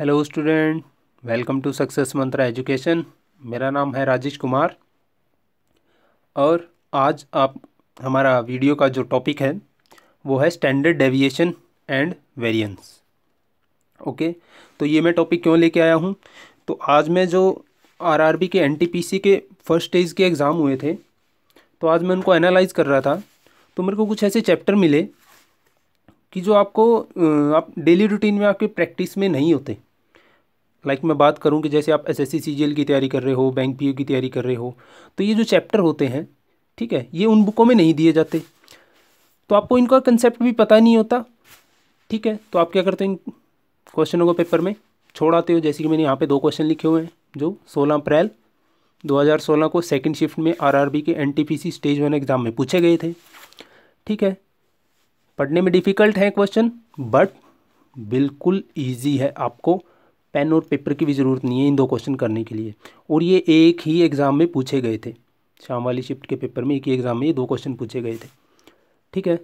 hello student welcome to success Mantra education मेरा नाम है राजेश कुमार और आज आप हमारा वीडियो का जो टॉपिक है वो है standard deviation and variance okay तो ये मैं टॉपिक क्यों लेके आया हूँ तो आज मैं जो आरआरबी के एनटीपीसी के फर्स्ट स्टेज के एग्ज़ाम हुए थे तो आज मैं उनको एनालाइज कर रहा था तो मेरे को कुछ ऐसे चैप्टर मिले कि जो आपको आप डेली रूटीन में आपके प्रैक्टिस में नहीं होते लाइक मैं बात करूं कि जैसे आप एसएससी सीजीएल की तैयारी कर रहे हो बैंक पीयू की तैयारी कर रहे हो तो ये जो चैप्टर होते हैं ठीक है ये उन बुकों में नहीं दिए जाते तो आपको इनका कंसेप्ट भी पता नहीं होता ठीक है तो आप क्या करते हो इन क्वेश्चनों को पेपर में छोड़ आते हो जैसे कि मैंने यहाँ पे दो क्वेश्चन लिखे हुए हैं जो 16 अप्रैल 2016 को सेकंड शिफ्ट में आरआरबी के एनटीपीसी स्टेज वन एग्ज़ाम में पूछे गए थे ठीक है पढ़ने में डिफ़िकल्ट है क्वेश्चन बट बिल्कुल ईजी है आपको पेन और पेपर की भी ज़रूरत नहीं है इन दो क्वेश्चन करने के लिए और ये एक ही एग्ज़ाम में पूछे गए थे शाम वाली शिफ्ट के पेपर में एक ही एग्ज़ाम में ये दो क्वेश्चन पूछे गए थे ठीक है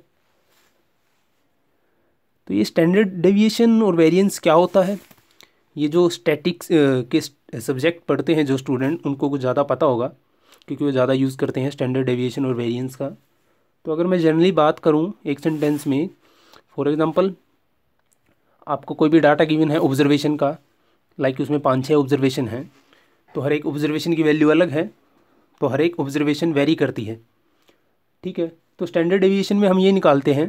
तो ये स्टैंडर्ड डेविएशन और वेरिएंस क्या होता है ये जो स्टैटिक्स के सब्जेक्ट पढ़ते हैं जो स्टूडेंट उनको कुछ ज़्यादा पता होगा क्योंकि वो ज़्यादा यूज़ करते हैं स्टैंडर्ड डेविएशन और वेरिएंस का तो अगर मैं जनरली बात करूँ एक सेंटेंस में फॉर एग्ज़ाम्पल आपको कोई भी डाटा गिवन है ऑब्जर्वेशन का लाइक उसमें पाँच छः ऑब्जर्वेशन हैं तो हर एक ऑब्जर्वेशन की वैल्यू अलग है तो हर एक ऑब्जर्वेशन वेरी करती है ठीक है तो स्टैंडर्ड एविएशन में हम ये निकालते हैं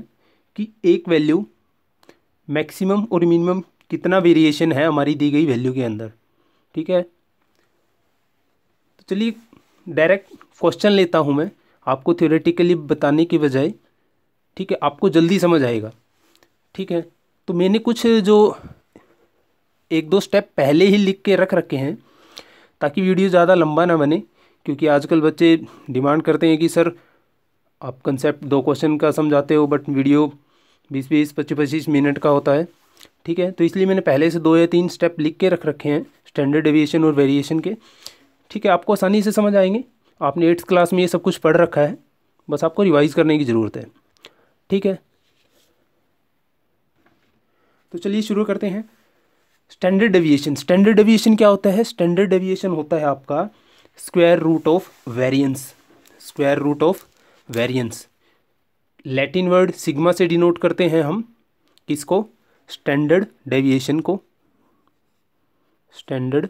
कि एक वैल्यू मैक्सिमम और मिनिमम कितना वेरिएशन है हमारी दी गई वैल्यू के अंदर ठीक है तो चलिए डायरेक्ट क्वेश्चन लेता हूँ मैं आपको थियोरेटिकली बताने के बजाय ठीक है आपको जल्दी समझ आएगा ठीक है तो मैंने कुछ जो एक दो स्टेप पहले ही लिख के रख रखे हैं ताकि वीडियो ज़्यादा लंबा ना बने क्योंकि आजकल बच्चे डिमांड करते हैं कि सर आप कंसेप्ट दो क्वेश्चन का समझाते हो बट वीडियो बीस बीस पच्चीस पच्चीस मिनट का होता है ठीक है तो इसलिए मैंने पहले से दो या तीन स्टेप लिख के रख रखे हैं स्टैंडर्ड डेविएशन और वेरिएशन के ठीक है आपको आसानी से समझ आएंगे आपने एट्थ क्लास में ये सब कुछ पढ़ रखा है बस आपको रिवाइज करने की ज़रूरत है ठीक है तो चलिए शुरू करते हैं स्टैंडर्ड डेविएशन स्टैंडर्ड डेविएशन क्या होता है स्टैंडर्ड डेविएशन होता है आपका square root of variance square root of variance Latin word sigma से डिनोट करते हैं हम किसको स्टैंडर्ड डेविएशन को स्टैंडर्ड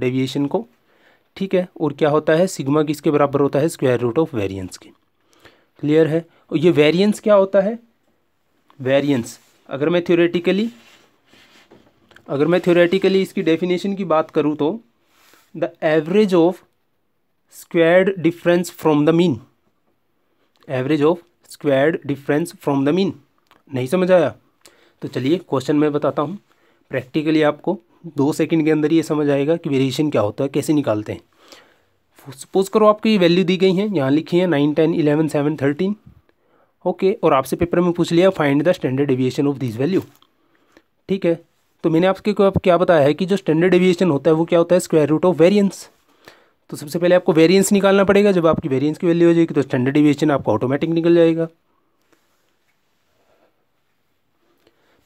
डेविएशन को ठीक है और क्या होता है सिग्मा किसके बराबर होता है स्क्वायर रूट ऑफ वेरियंस के क्लियर है और ये वेरियंस क्या होता है वेरियंस अगर मैं थ्योरेटिकली अगर मैं थ्योरेटिकली इसकी डेफिनेशन की बात करूँ तो the average of squared difference from the mean average of squared difference from the mean नहीं समझ आया तो चलिए क्वेश्चन मैं बताता हूँ प्रैक्टिकली आपको दो सेकंड के अंदर ये समझ आएगा कि वेरिएशन क्या होता है कैसे निकालते हैं सपोज करो आपको ये वैल्यू दी गई है यहाँ लिखी है nine ten eleven seven thirteen okay और आपसे पेपर में पूछ लिया find the standard deviation of this value ठीक है तो मैंने आपके को आप क्या बताया है कि जो स्टैंडर्ड डेविएशन होता है वो क्या होता है स्क्वायर रूट ऑफ वेरियंस तो सबसे पहले आपको वेरियंस निकालना पड़ेगा जब आपकी वेरियंस की वैल्यू हो जाएगी तो स्टैंडर्ड एविएशन आपका ऑटोमेटिक निकल जाएगा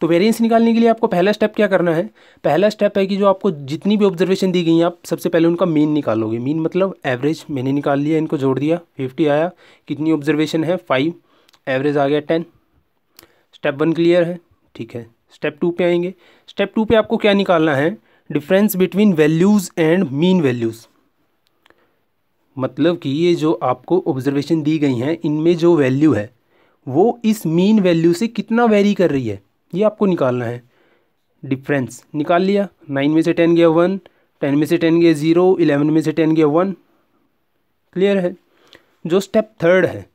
तो वेरियंस निकालने के लिए आपको पहला स्टेप क्या करना है पहला स्टेप है कि जो आपको जितनी भी ऑब्जर्वेशन दी गई हैं आप सबसे पहले उनका मीन निकालोगे मीन मतलब एवरेज मैंने निकाल लिया इनको जोड़ दिया फिफ्टी आया कितनी ऑब्जर्वेशन है फाइव एवरेज आ गया टेन स्टेप वन क्लियर है ठीक है स्टेप टू पे आएंगे स्टेप टू पे आपको क्या निकालना है difference between values and mean values मतलब कि ये जो आपको ऑब्जर्वेशन दी गई हैं इनमें जो वैल्यू है वो इस मीन वैल्यू से कितना वेरी कर रही है ये आपको निकालना है डिफरेंस निकाल लिया नाइन में से टेन गया वन टेन में से टेन गया ज़ीरो इलेवन में से टेन गया वन क्लियर है जो स्टेप थर्ड है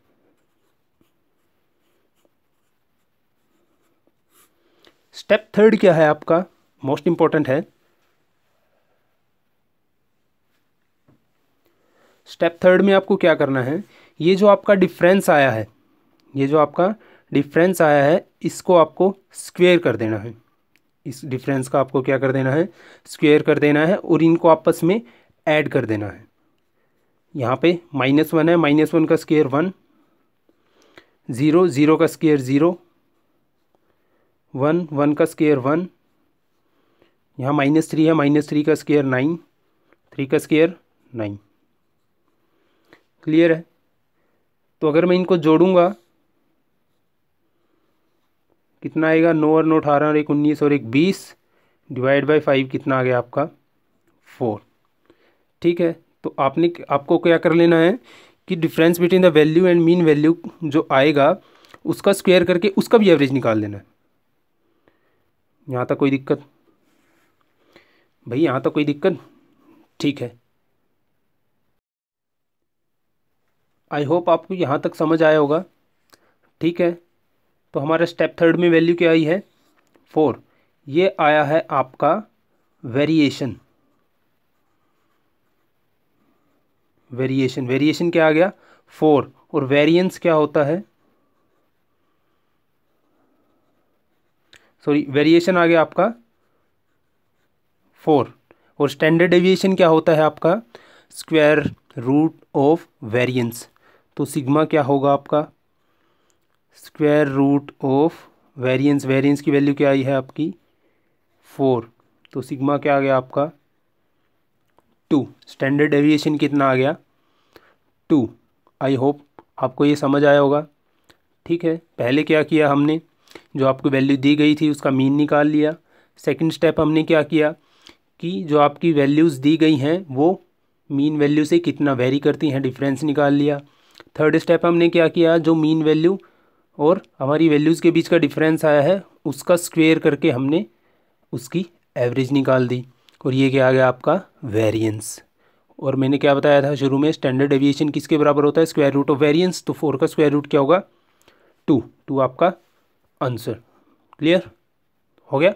स्टेप थर्ड क्या है आपका मोस्ट इम्पॉर्टेंट है स्टेप थर्ड में आपको क्या करना है ये जो आपका डिफरेंस आया है ये जो आपका डिफरेंस आया है इसको आपको स्क्वेयर कर देना है इस डिफरेंस का आपको क्या कर देना है स्क्वेयर कर देना है और इनको आपस में ऐड कर देना है यहाँ पे माइनस वन है माइनस वन का स्केयर वन ज़ीरो ज़ीरो का स्केयर ज़ीरो वन वन का स्केयर वन यहाँ माइनस थ्री है माइनस थ्री का स्केयर नाइन थ्री का स्केयर नाइन क्लियर है तो अगर मैं इनको जोड़ूंगा कितना आएगा नौ और नौ अठारह और एक उन्नीस और एक बीस डिवाइड बाय फाइव कितना आ गया आपका फोर ठीक है तो आपने आपको क्या कर लेना है कि difference between the value and mean value जो आएगा उसका स्क्वायर करके उसका भी एवरेज निकाल लेना है यहाँ तक कोई दिक्कत भाई यहाँ तक कोई दिक्कत ठीक है आई होप आपको यहाँ तक समझ आया होगा ठीक है तो हमारे स्टेप थर्ड में वैल्यू क्या आई है फोर ये आया है आपका वेरिएशन वेरिएशन वेरिएशन क्या आ गया फोर और वेरिएंस क्या होता है सॉरी वेरिएशन आ गया आपका फोर और स्टैंडर्ड डेविएशन क्या होता है आपका स्क्वायर रूट ऑफ वेरिएंस तो सिग्मा क्या होगा आपका square root of variance variance की वैल्यू क्या आई है आपकी फोर तो सिग्मा क्या आ गया आपका टू स्टैंडर्ड डेविएशन कितना आ गया टू आई होप आपको ये समझ आया होगा ठीक है पहले क्या किया हमने जो आपको वैल्यू दी गई थी उसका मीन निकाल लिया सेकंड स्टेप हमने क्या किया कि जो आपकी वैल्यूज़ दी गई हैं वो मीन वैल्यू से कितना वेरी करती हैं डिफरेंस निकाल लिया थर्ड स्टेप हमने क्या किया जो मीन वैल्यू और हमारी वैल्यूज़ के बीच का डिफरेंस आया है उसका स्क्वेयर करके हमने उसकी एवरेज निकाल दी और ये क्या आ गया आपका वेरियंस और मैंने क्या बताया था शुरू में स्टैंडर्ड एविएशन किसके बराबर होता है स्क्वायर रूट ऑफ वेरियंस तो फोर का स्क्वायर रूट क्या होगा टू टू आपका आंसर क्लियर हो गया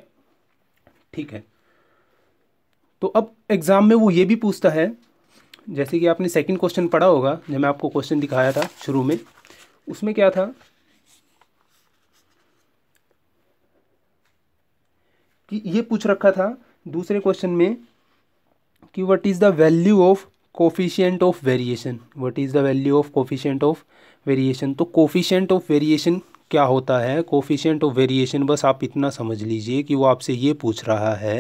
ठीक है तो अब एग्ज़ाम में वो ये भी पूछता है जैसे कि आपने सेकंड क्वेश्चन पढ़ा होगा जब मैं आपको क्वेश्चन दिखाया था शुरू में उसमें क्या था कि ये पूछ रखा था दूसरे क्वेश्चन में कि what is the value of coefficient of variation what is the value of coefficient of variation तो कोफिशियंट ऑफ वेरिएशन क्या होता है कोफिशेंट ऑफ वेरिएशन बस आप इतना समझ लीजिए कि वो आपसे ये पूछ रहा है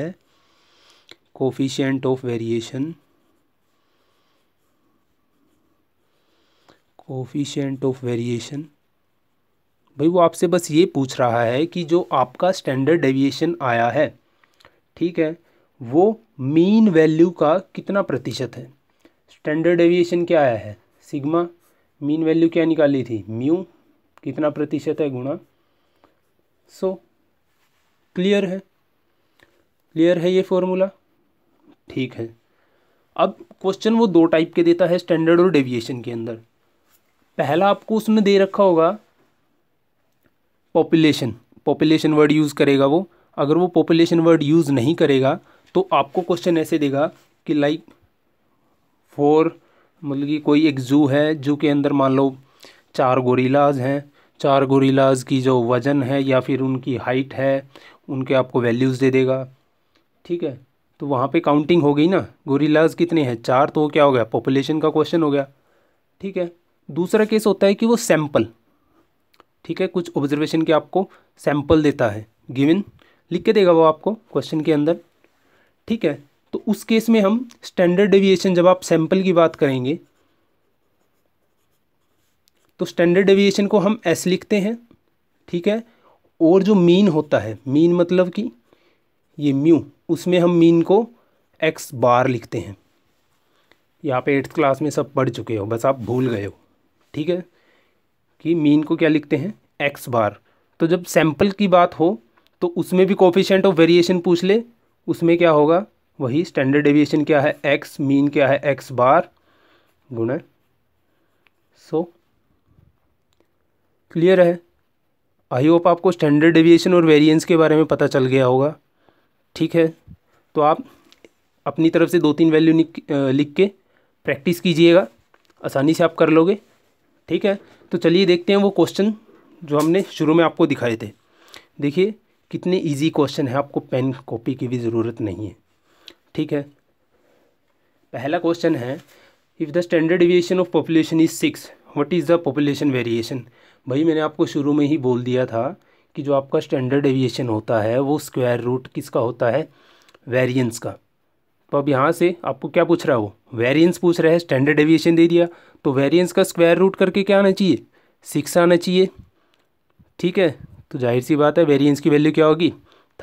coefficient of variation coefficient of variation भाई वो आपसे बस ये पूछ रहा है कि जो आपका स्टैंडर्ड डेविएशन आया है ठीक है वो मीन वैल्यू का कितना प्रतिशत है स्टैंडर्ड डेविएशन क्या आया है सिग्मा मीन वैल्यू क्या निकाली थी म्यू कितना प्रतिशत है गुणा सो क्लियर है क्लियर है ये फॉर्मूला ठीक है अब क्वेश्चन वो दो टाइप के देता है स्टैंडर्ड और डेविएशन के अंदर पहला आपको उसमें दे रखा होगा पॉपुलेशन पॉपुलेशन वर्ड यूज़ करेगा वो अगर वो पॉपुलेशन वर्ड यूज़ नहीं करेगा तो आपको क्वेश्चन ऐसे देगा कि लाइक फोर मतलब कि कोई एक जू है जू के अंदर मान लो चार गोरीलाज हैं चार गोरीलाज़ की जो वज़न है या फिर उनकी हाइट है उनके आपको वैल्यूज़ दे देगा ठीक है तो वहाँ पे काउंटिंग हो गई ना गोरीलाज कितने हैं चार तो क्या हो गया पॉपुलेशन का क्वेश्चन हो गया ठीक है दूसरा केस होता है कि वो सैम्पल ठीक है कुछ ऑब्जर्वेशन के आपको सैम्पल देता है गिविन लिख के देगा वो आपको क्वेश्चन के अंदर ठीक है तो उस केस में हम स्टैंडर्ड डेविएशन जब आप सैम्पल की बात करेंगे तो स्टैंडर्ड डेविएशन को हम एस लिखते हैं ठीक है और जो मीन होता है मीन मतलब कि ये म्यू उसमें हम मीन को एक्स बार लिखते हैं यहाँ पे एट्थ क्लास में सब पढ़ चुके हो बस आप भूल गए हो ठीक है कि मीन को क्या लिखते हैं एक्स बार तो जब सैम्पल की बात हो तो उसमें भी कोफिशेंट ऑफ वेरिएशन पूछ ले उसमें क्या होगा वही स्टैंडर्ड डेविएशन क्या है एक्स मीन क्या है एक्स बार गुण सो क्लियर है आई होप आपको स्टैंडर्ड डेविएशन और वेरिएंस के बारे में पता चल गया होगा ठीक है तो आप अपनी तरफ से दो तीन वैल्यू लिख के प्रैक्टिस कीजिएगा आसानी से आप कर लोगे ठीक है तो चलिए देखते हैं वो क्वेश्चन जो हमने शुरू में आपको दिखाए थे देखिए कितने इजी क्वेश्चन है आपको पेन कॉपी की भी ज़रूरत नहीं है ठीक है पहला क्वेश्चन है if the standard deviation of population is six what is the population variation भाई मैंने आपको शुरू में ही बोल दिया था कि जो आपका स्टैंडर्ड एविएशन होता है वो स्क्वायर रूट किसका होता है वेरिएंस का तो अब यहाँ से आपको क्या पूछ रहा है वो वेरिएंस पूछ रहा है स्टैंडर्ड एविएशन दे दिया तो वेरिएंस का स्क्वायर रूट करके क्या आना चाहिए सिक्स आना चाहिए ठीक है तो जाहिर सी बात है वेरियंस की वैल्यू क्या होगी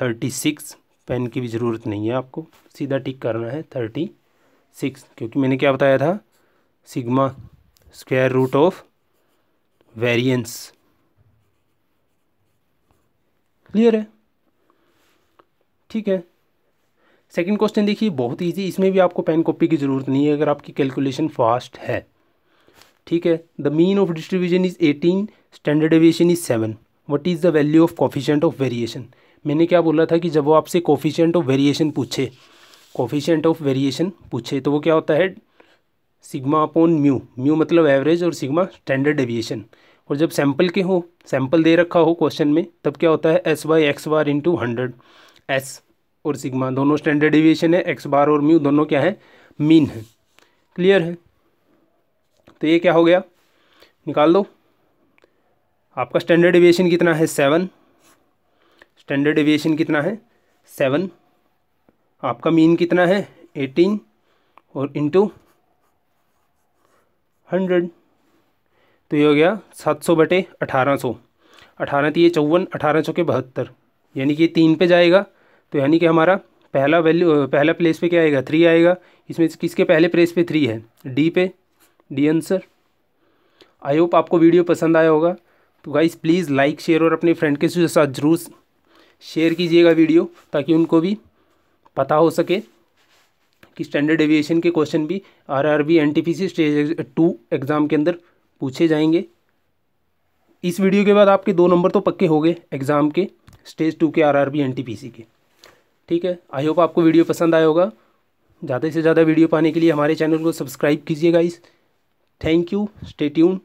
थर्टी सिक्स पेन की भी ज़रूरत नहीं है आपको सीधा टिक करना है थर्टी सिक्स क्योंकि मैंने क्या बताया था sigma square root of variance clear है ठीक है सेकंड क्वेश्चन देखिए बहुत इजी इसमें भी आपको पेन कॉपी की ज़रूरत नहीं है अगर आपकी कैलकुलेशन फास्ट है ठीक है the mean of distribution is eighteen standard deviation is seven what is the value of coefficient of variation मैंने क्या बोला था कि जब वो आपसे कॉफिशेंट ऑफ वेरिएशन पूछे कॉफिशेंट ऑफ वेरिएशन पूछे तो वो क्या होता है सिग्मा अपॉन म्यू म्यू मतलब एवरेज और सिग्मा स्टैंडर्ड डेविएशन और जब सैंपल के हो सैंपल दे रखा हो क्वेश्चन में तब क्या होता है S by X bar into hundred S और सिग्मा दोनों स्टैंडर्ड डेविएशन है एक्स बार और म्यू दोनों क्या है मीन है क्लियर है तो ये क्या हो गया निकाल दो आपका स्टैंडर्ड डेविएशन कितना है सेवन स्टैंडर्ड डेविएशन कितना है सेवन आपका मीन कितना है एटीन और इंटू हंड्रेड तो ये हो गया सात सौ बटे अठारह सौ अठारह तीय तो चौवन अठारह चौके बहत्तर यानी कि ये तीन पे जाएगा तो यानी कि हमारा पहला वैल्यू पहला प्लेस पे क्या आएगा थ्री आएगा इसमें किसके पहले प्लेस पे थ्री है डी पे डी आंसर आई होप आपको वीडियो पसंद आया होगा तो गाइस प्लीज़ लाइक शेयर और अपने फ्रेंड के साथ जरूर शेयर कीजिएगा वीडियो ताकि उनको भी पता हो सके कि स्टैंडर्ड एविएशन के क्वेश्चन भी R R B N T P C stage two exam के अंदर पूछे जाएंगे इस वीडियो के बाद आपके दो नंबर तो पक्के हो गए एग्ज़ाम के स्टेज टू के R R B N T P C के ठीक है आई होप आपको वीडियो पसंद आया होगा ज़्यादा से ज़्यादा वीडियो पाने के लिए हमारे चैनल को सब्सक्राइब कीजिएगा इस थैंक यू स्टे ट्यून